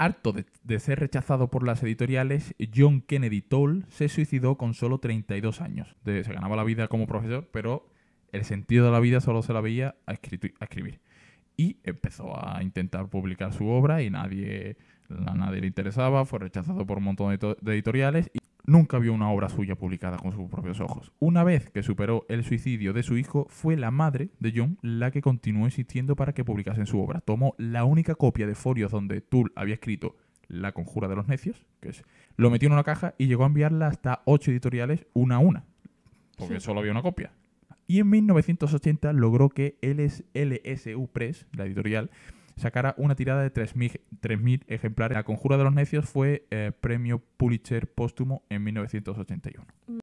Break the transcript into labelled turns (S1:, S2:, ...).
S1: Harto de, ser rechazado por las editoriales, John Kennedy Toll se suicidó con solo 32 años. se ganaba la vida como profesor, pero el sentido de la vida solo se la veía a, escribir. Y empezó a intentar publicar su obra y nadie, a nadie le interesaba, fue rechazado por un montón de, editoriales nunca vio una obra suya publicada con sus propios ojos. Una vez que superó el suicidio de su hijo, fue la madre de John la que continuó insistiendo para que publicasen su obra. Tomó la única copia de folios donde Tull había escrito La Conjura de los Necios, que es, lo metió en una caja y llegó a enviarla hasta ocho editoriales una a una, porque solo había una copia. Y en 1980 logró que LSU Press, la editorial, Sacará una tirada de 3.000 ejemplares. La Conjura de los Necios fue eh, premio Pulitzer póstumo en 1981.